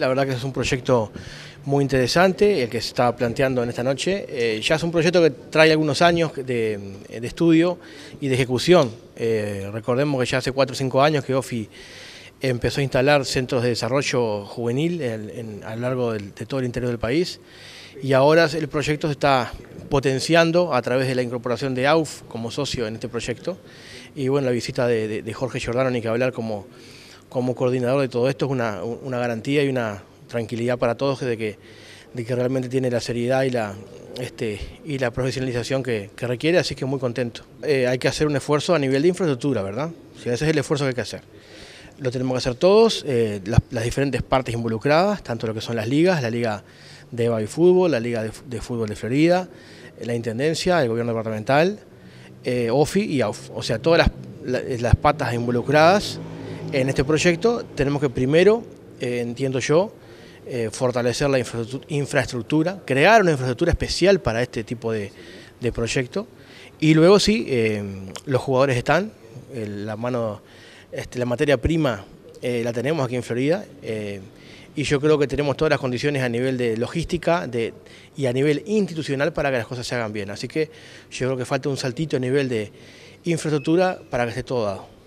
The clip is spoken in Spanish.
La verdad que es un proyecto muy interesante, el que se está planteando en esta noche. Eh, ya es un proyecto que trae algunos años de, estudio y de ejecución. Eh, recordemos que ya hace 4 o 5 años que OFI empezó a instalar centros de desarrollo juvenil a lo largo de todo el interior del país y ahora el proyecto se está potenciando a través de la incorporación de AUF como socio en este proyecto y bueno, la visita de, Jorge Giordano, ni que hablar como como coordinador de todo esto es una, garantía y una tranquilidad para todos de que, de que realmente tiene la seriedad y la, este, y la profesionalización que, requiere, así que muy contento. Eh, hay que hacer un esfuerzo a nivel de infraestructura, ¿verdad? O ese es el esfuerzo que hay que hacer. Lo tenemos que hacer todos, eh, las, diferentes partes involucradas, tanto lo que son las ligas, la Liga de y Fútbol, la Liga de, Fútbol de Florida, la Intendencia, el Gobierno Departamental, eh, OFI y O sea, todas las, las patas involucradas en este proyecto tenemos que primero, eh, entiendo yo, eh, fortalecer la infraestructura, crear una infraestructura especial para este tipo de, proyecto. Y luego sí, eh, los jugadores están, la mano, este, la materia prima la tenemos aquí en Florida y yo creo que tenemos todas las condiciones a nivel de logística de, y a nivel institucional para que las cosas se hagan bien. Así que yo creo que falta un saltito a nivel de infraestructura para que esté todo dado.